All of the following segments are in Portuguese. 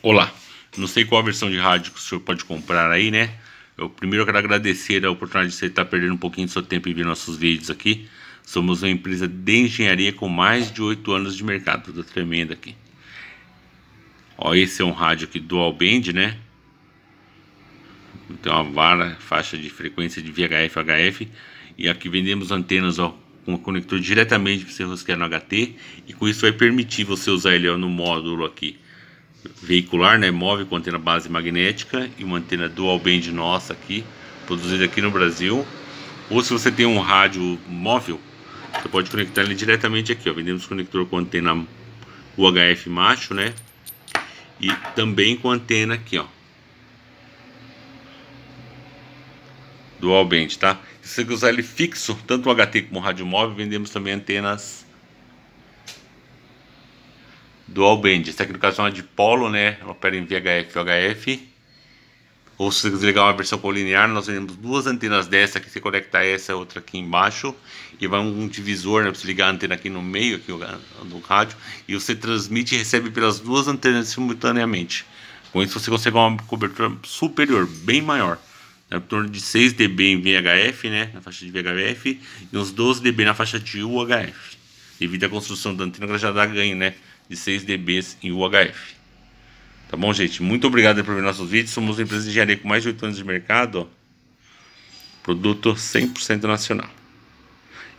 Olá, não sei qual a versão de rádio que o senhor pode comprar aí, né? Eu primeiro quero agradecer a oportunidade de você estar perdendo um pouquinho do seu tempo e ver nossos vídeos aqui. Somos uma empresa de engenharia com mais de 8 anos de mercado, tudo tremendo aqui. Ó, esse é um rádio aqui dual band, né? Então uma vara, faixa de frequência de VHF, HF. E aqui vendemos antenas, ó, com o conector diretamente para você rosquear no HT. E com isso vai permitir você usar ele ó, no módulo aqui veicular, né, móvel com antena base magnética e uma antena dual band nossa aqui, produzida aqui no Brasil. Ou se você tem um rádio móvel, você pode conectar ele diretamente aqui, ó. Vendemos conector com antena UHF macho, né? E também com antena aqui, ó. Dual band, tá? Se você usar ele fixo, tanto o HT como o rádio móvel, vendemos também antenas Dual Band. Essa aqui no caso é uma de polo, né? opera em VHF e HF. Ou se você quiser ligar uma versão colinear, nós temos duas antenas dessa que você conecta essa outra aqui embaixo. E vai um divisor, né? Pra você ligar a antena aqui no meio aqui do rádio. E você transmite e recebe pelas duas antenas simultaneamente. Com isso você consegue uma cobertura superior, bem maior. Né, em torno de 6 dB em VHF, né? Na faixa de VHF. E uns 12 dB na faixa de UHF. Devido à construção da antena, ela já dá ganho, né? de 6 DBs em UHF. Tá bom, gente? Muito obrigado por ver nossos vídeos. Somos uma empresa de engenharia com mais de 8 anos de mercado. Produto 100% nacional.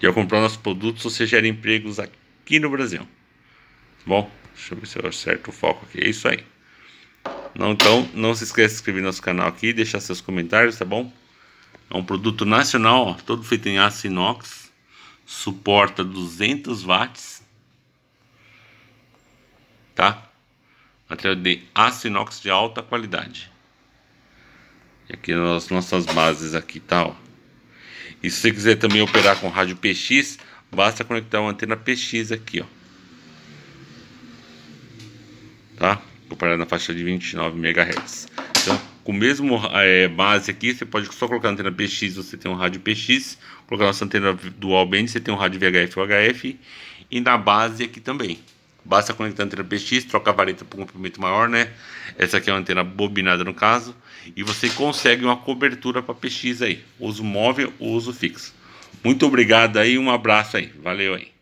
E ao comprar nossos produtos, você gera empregos aqui no Brasil. Tá bom? Deixa eu ver se eu acerto o foco aqui. É isso aí. Não, então, não se esqueça de se inscrever no nosso canal aqui, deixar seus comentários, tá bom? É um produto nacional, ó, todo feito em aço inox, suporta 200 watts material de aço inox de alta qualidade. E aqui nas nossas bases aqui, tá? Ó. E se você quiser também operar com rádio PX, basta conectar uma antena PX aqui, ó. Tá? Vou parar na faixa de 29 MHz. Então, com o mesmo é, base aqui, você pode só colocar a antena PX, você tem um rádio PX, colocar a nossa antena dual band, você tem um rádio VHF ou HF, e na base aqui também. Basta conectar a antena PX, troca a vareta para um comprimento maior, né? Essa aqui é uma antena bobinada no caso. E você consegue uma cobertura para PX aí. Uso móvel, ou uso fixo. Muito obrigado aí, um abraço aí. Valeu aí.